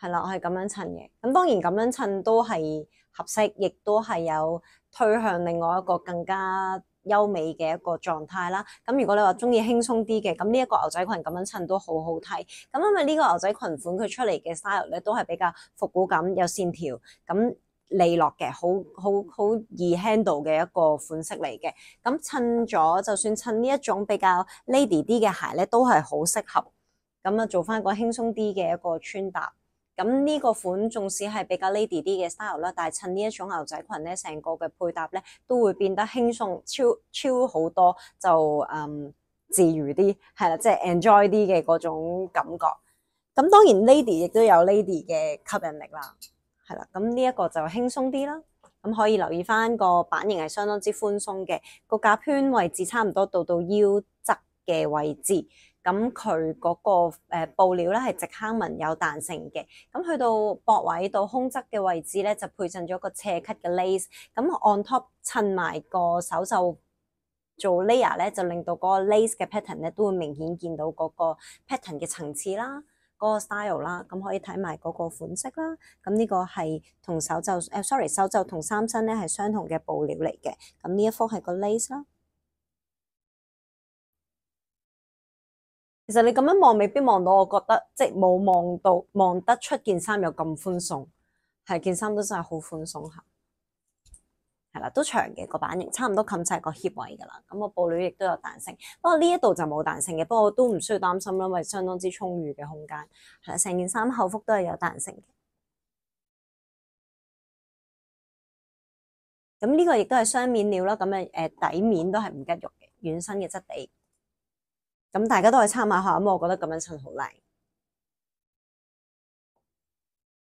係啦，係咁樣襯嘅。咁當然咁樣襯都係合適，亦都係有推向另外一個更加優美嘅一個狀態啦。咁如果你話中意輕鬆啲嘅，咁呢一個牛仔裙咁樣襯都好好睇。咁因為呢個牛仔裙款佢出嚟嘅 style 咧，都係比較復古感、有線條、咁利落嘅，好好好易 handle 嘅一個款式嚟嘅。咁襯咗，就算襯呢一種比較 lady 啲嘅鞋咧，都係好適合。咁啊，做翻個輕鬆啲嘅一個穿搭。咁呢個款仲使係比較 lady 啲嘅 style 啦，但係襯呢一種牛仔裙咧，成個嘅配搭咧都會變得輕鬆超超好多，就嗯自如啲，係啦，即係 enjoy 啲嘅嗰種感覺。咁當然 lady 亦都有 lady 嘅吸引力啦，係啦，咁呢一個就輕鬆啲啦，咁可以留意翻個版型係相當之寬鬆嘅，個甲圈位置差唔多到到腰側。嘅位置，咁佢嗰個誒布料咧係直坑紋有彈性嘅，咁去到膊位到胸側嘅位置咧就配襯咗個斜 cut 嘅 lace，咁 on top 襯埋個手袖做 layer 咧，就令到嗰個 lace 嘅 pattern 咧都會明顯見到嗰個 pattern 嘅層次啦，嗰個 style 啦，咁可以睇埋嗰個款式啦。咁呢個係同手袖誒，sorry 手袖同衫身咧係相同嘅布料嚟嘅。咁呢一幅係個 lace 啦。其实你咁样望，未必望到。我觉得即系冇望到，望得出件衫有咁宽松，系件衫都真系好宽松下，系啦，都长嘅个版型，差唔多冚晒个腋位噶啦。咁个布料亦都有弹性，不过呢一度就冇弹性嘅。不过都唔需要担心啦，因为相当之充裕嘅空间。系啦，成件衫后腹都系有弹性嘅。咁呢个亦都系双面料啦。咁啊，诶底面都系唔吉肉嘅软身嘅质地。咁大家都去參考下，咁我覺得咁樣襯好靚。